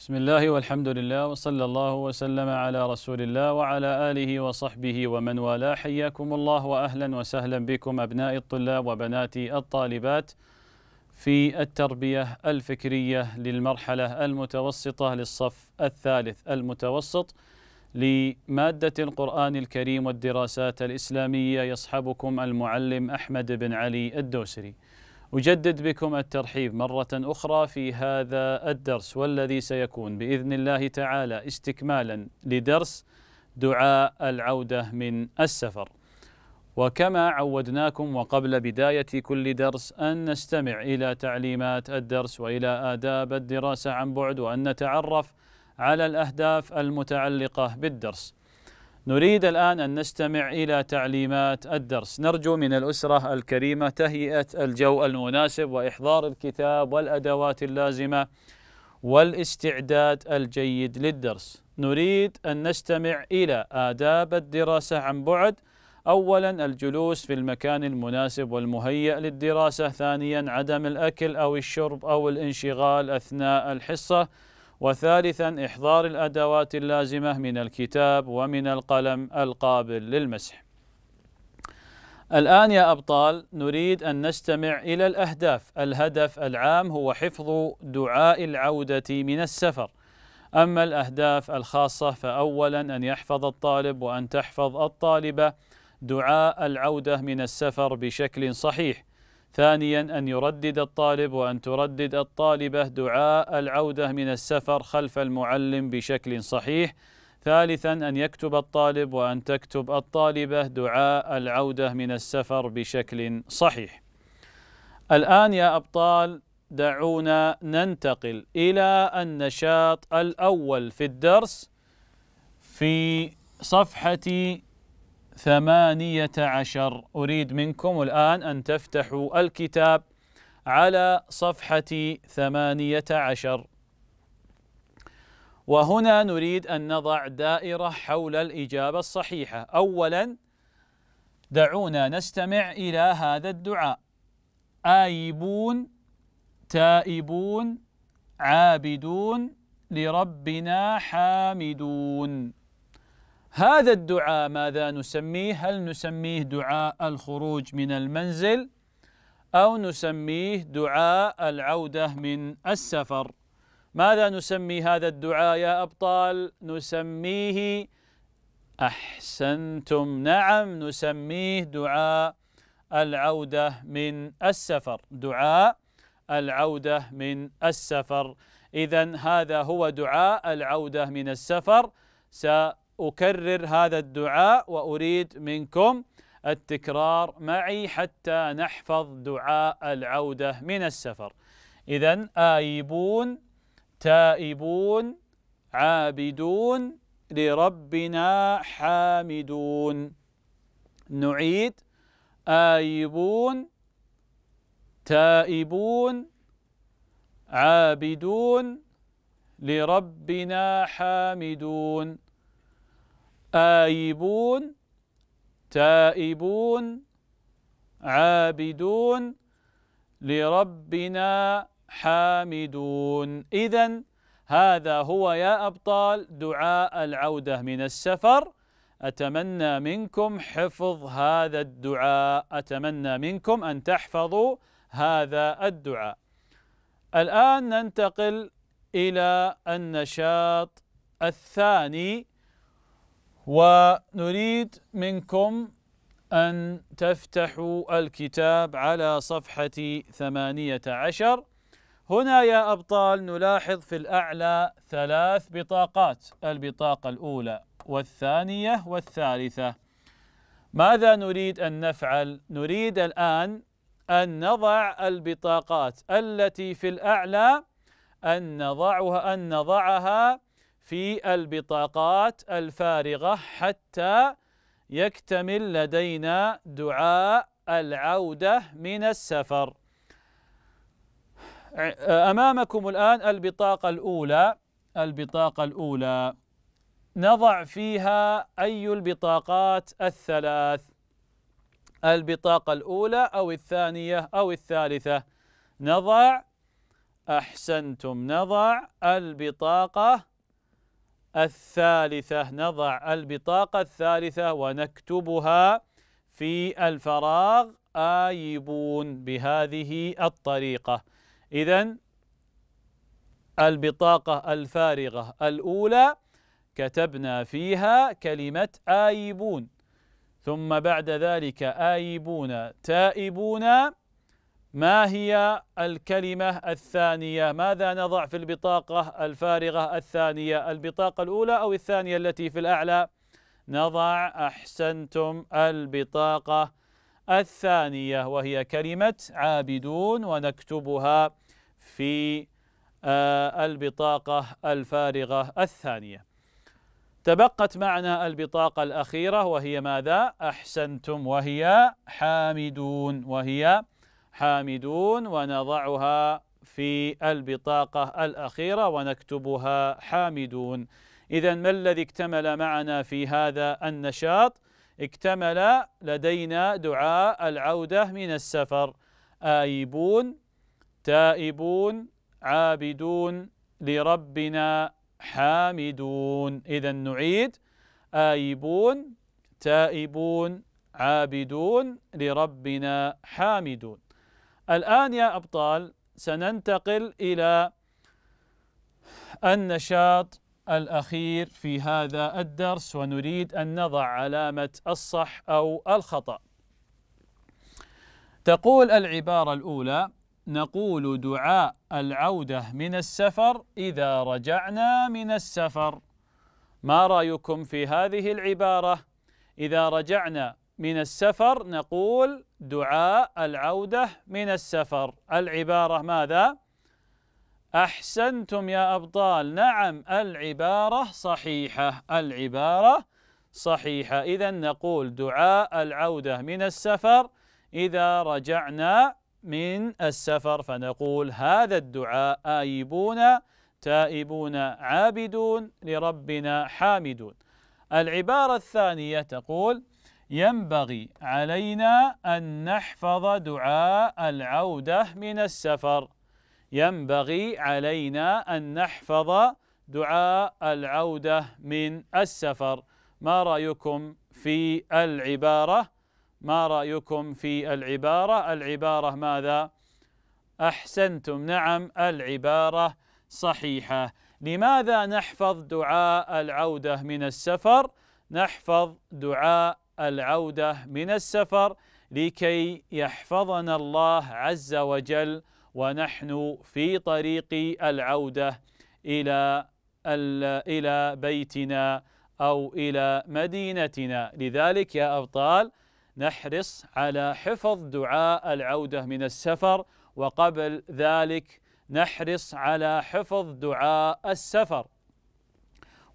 بسم الله والحمد لله وصلى الله وسلم على رسول الله وعلى آله وصحبه ومن والاه حياكم الله وأهلا وسهلا بكم أبناء الطلاب وبناتي الطالبات في التربية الفكرية للمرحلة المتوسطة للصف الثالث المتوسط لمادة القرآن الكريم والدراسات الإسلامية يصحبكم المعلم أحمد بن علي الدوسري أجدد بكم الترحيب مرة أخرى في هذا الدرس والذي سيكون بإذن الله تعالى استكمالا لدرس دعاء العودة من السفر. وكما عودناكم وقبل بداية كل درس أن نستمع إلى تعليمات الدرس وإلى آداب الدراسة عن بعد وأن نتعرف على الأهداف المتعلقة بالدرس. نريد الآن أن نستمع إلى تعليمات الدرس نرجو من الأسرة الكريمة تهيئة الجو المناسب وإحضار الكتاب والأدوات اللازمة والاستعداد الجيد للدرس نريد أن نستمع إلى آداب الدراسة عن بعد أولا الجلوس في المكان المناسب والمهيأ للدراسة ثانيا عدم الأكل أو الشرب أو الانشغال أثناء الحصة وثالثا إحضار الأدوات اللازمة من الكتاب ومن القلم القابل للمسح الآن يا أبطال نريد أن نستمع إلى الأهداف الهدف العام هو حفظ دعاء العودة من السفر أما الأهداف الخاصة فأولا أن يحفظ الطالب وأن تحفظ الطالبة دعاء العودة من السفر بشكل صحيح ثانيا أن يردد الطالب وأن تردد الطالبة دعاء العودة من السفر خلف المعلم بشكل صحيح ثالثا أن يكتب الطالب وأن تكتب الطالبة دعاء العودة من السفر بشكل صحيح الآن يا أبطال دعونا ننتقل إلى النشاط الأول في الدرس في صفحة ثمانية عشر أريد منكم الآن أن تفتحوا الكتاب على صفحة ثمانية عشر وهنا نريد أن نضع دائرة حول الإجابة الصحيحة أولا دعونا نستمع إلى هذا الدعاء آيبون تائبون عابدون لربنا حامدون هذا الدعاء ماذا نسميه؟ هل نسميه دعاء الخروج من المنزل أو نسميه دعاء العودة من السفر؟ ماذا نسمي هذا الدعاء يا أبطال؟ نسميه أحسنتم نعم نسميه دعاء العودة من السفر دعاء العودة من السفر إذا هذا هو دعاء العودة من السفر أكرر هذا الدعاء وأريد منكم التكرار معي حتى نحفظ دعاء العودة من السفر إذا آيبون تائبون عابدون لربنا حامدون نعيد آيبون تائبون عابدون لربنا حامدون آيبون تائبون عابدون لربنا حامدون إذا هذا هو يا أبطال دعاء العودة من السفر أتمنى منكم حفظ هذا الدعاء أتمنى منكم أن تحفظوا هذا الدعاء الآن ننتقل إلى النشاط الثاني ونريد منكم أن تفتحوا الكتاب على صفحة ثمانية عشر هنا يا أبطال نلاحظ في الأعلى ثلاث بطاقات البطاقة الأولى والثانية والثالثة ماذا نريد أن نفعل؟ نريد الآن أن نضع البطاقات التي في الأعلى أن نضعها أن نضعها في البطاقات الفارغة حتى يكتمل لدينا دعاء العودة من السفر أمامكم الآن البطاقة الأولى البطاقة الأولى نضع فيها أي البطاقات الثلاث البطاقة الأولى أو الثانية أو الثالثة نضع أحسنتم نضع البطاقة الثالثة نضع البطاقة الثالثة ونكتبها في الفراغ آيبون بهذه الطريقة إذا البطاقة الفارغة الأولى كتبنا فيها كلمة آيبون ثم بعد ذلك آيبون تائبون ما هي الكلمة الثانية؟ ماذا نضع في البطاقة الفارغة الثانية؟ البطاقة الأولى أو الثانية التي في الأعلى؟ نضع أحسنتم البطاقة الثانية وهي كلمة عابدون ونكتبها في آه، البطاقة الفارغة الثانية تبقت معنا البطاقة الأخيرة وهي ماذا؟ أحسنتم وهي حامدون وهي حامدون ونضعها في البطاقة الأخيرة ونكتبها حامدون إذا ما الذي اكتمل معنا في هذا النشاط؟ اكتمل لدينا دعاء العودة من السفر آيبون تائبون عابدون لربنا حامدون إذا نعيد آيبون تائبون عابدون لربنا حامدون الآن يا أبطال سننتقل إلى النشاط الأخير في هذا الدرس ونريد أن نضع علامة الصح أو الخطأ تقول العبارة الأولى نقول دعاء العودة من السفر إذا رجعنا من السفر ما رأيكم في هذه العبارة إذا رجعنا من السفر نقول دعاء العودة من السفر العبارة ماذا؟ أحسنتم يا أبطال نعم العبارة صحيحة العبارة صحيحة إذا نقول دعاء العودة من السفر إذا رجعنا من السفر فنقول هذا الدعاء آيبون تائبون عابدون لربنا حامدون العبارة الثانية تقول ينبغي علينا أن نحفظ دعاء العودة من السفر ينبغي علينا أن نحفظ دعاء العودة من السفر ما رأيكم في العبارة ما رأيكم في العبارة العبارة ماذا أحسنتم نعم العبارة صحيحة لماذا نحفظ دعاء العودة من السفر نحفظ دعاء العودة من السفر لكي يحفظنا الله عز وجل ونحن في طريق العودة إلى إلى بيتنا أو إلى مدينتنا لذلك يا أبطال نحرص على حفظ دعاء العودة من السفر وقبل ذلك نحرص على حفظ دعاء السفر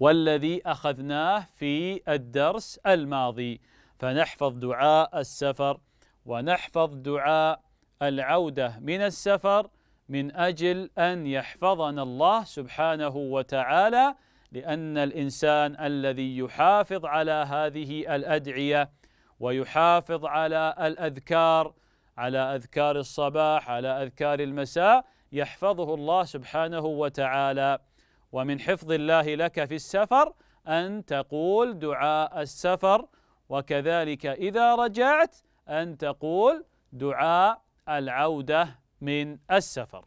والذي أخذناه في الدرس الماضي فنحفظ دعاء السفر ونحفظ دعاء العودة من السفر من أجل أن يحفظنا الله سبحانه وتعالى لأن الإنسان الذي يحافظ على هذه الأدعية ويحافظ على الأذكار على أذكار الصباح على أذكار المساء يحفظه الله سبحانه وتعالى ومن حفظ الله لك في السفر أن تقول دعاء السفر وكذلك إذا رجعت أن تقول دعاء العودة من السفر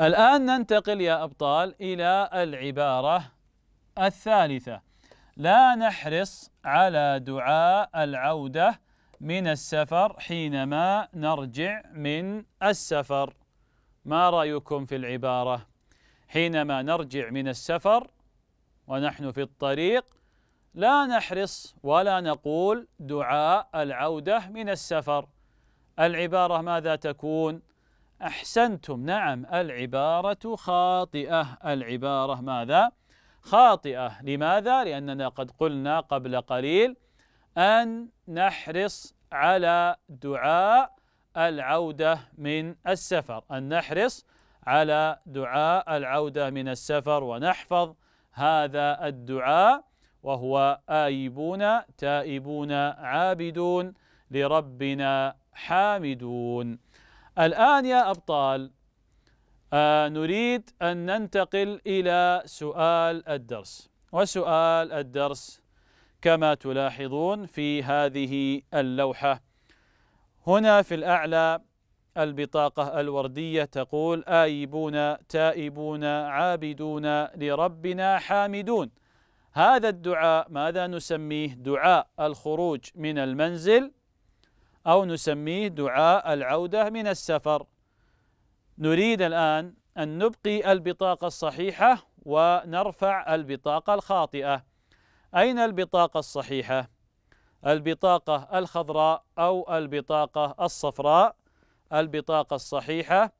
الآن ننتقل يا أبطال إلى العبارة الثالثة لا نحرص على دعاء العودة من السفر حينما نرجع من السفر ما رأيكم في العبارة؟ حينما نرجع من السفر ونحن في الطريق لا نحرص ولا نقول دعاء العودة من السفر العبارة ماذا تكون؟ أحسنتم نعم العبارة خاطئة العبارة ماذا؟ خاطئة لماذا؟ لأننا قد قلنا قبل قليل أن نحرص على دعاء العودة من السفر أن نحرص على دعاء العودة من السفر ونحفظ هذا الدعاء وهو آيبون تائبون عابدون لربنا حامدون الآن يا أبطال آه نريد أن ننتقل إلى سؤال الدرس وسؤال الدرس كما تلاحظون في هذه اللوحة هنا في الأعلى البطاقة الوردية تقول آيبون تائبون عابدون لربنا حامدون هذا الدعاء ماذا نسميه دعاء الخروج من المنزل أو نسميه دعاء العودة من السفر نريد الآن أن نبقي البطاقة الصحيحة ونرفع البطاقة الخاطئة أين البطاقة الصحيحة؟ البطاقة الخضراء أو البطاقة الصفراء البطاقة الصحيحة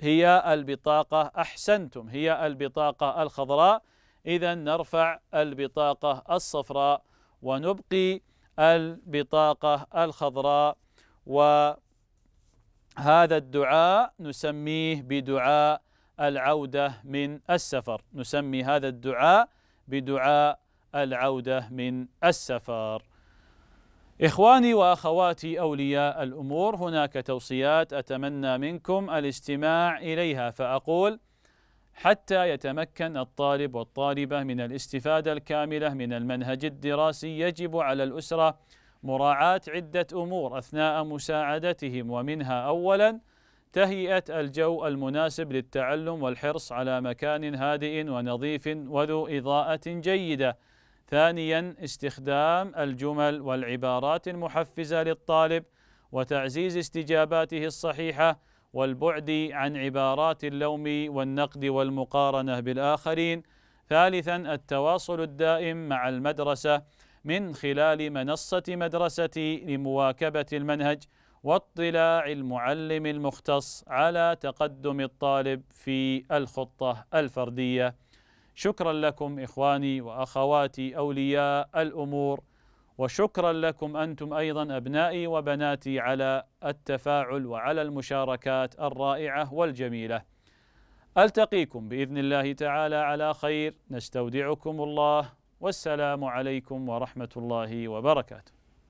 هي البطاقة أحسنتم هي البطاقة الخضراء إذا نرفع البطاقة الصفراء ونبقي البطاقة الخضراء وهذا الدعاء نسميه بدعاء العودة من السفر نسمي هذا الدعاء بدعاء العودة من السفر إخواني وأخواتي أولياء الأمور هناك توصيات أتمنى منكم الاستماع إليها فأقول حتى يتمكن الطالب والطالبة من الاستفادة الكاملة من المنهج الدراسي يجب على الأسرة مراعاة عدة أمور أثناء مساعدتهم ومنها أولاً تهيئة الجو المناسب للتعلم والحرص على مكان هادئ ونظيف وذو إضاءة جيدة ثانيا استخدام الجمل والعبارات المحفزة للطالب وتعزيز استجاباته الصحيحة والبعد عن عبارات اللوم والنقد والمقارنة بالآخرين ثالثا التواصل الدائم مع المدرسة من خلال منصة مدرستي لمواكبة المنهج واطلاع المعلم المختص على تقدم الطالب في الخطة الفردية شكرا لكم إخواني وأخواتي أولياء الأمور وشكرا لكم أنتم أيضا أبنائي وبناتي على التفاعل وعلى المشاركات الرائعة والجميلة ألتقيكم بإذن الله تعالى على خير نستودعكم الله والسلام عليكم ورحمة الله وبركاته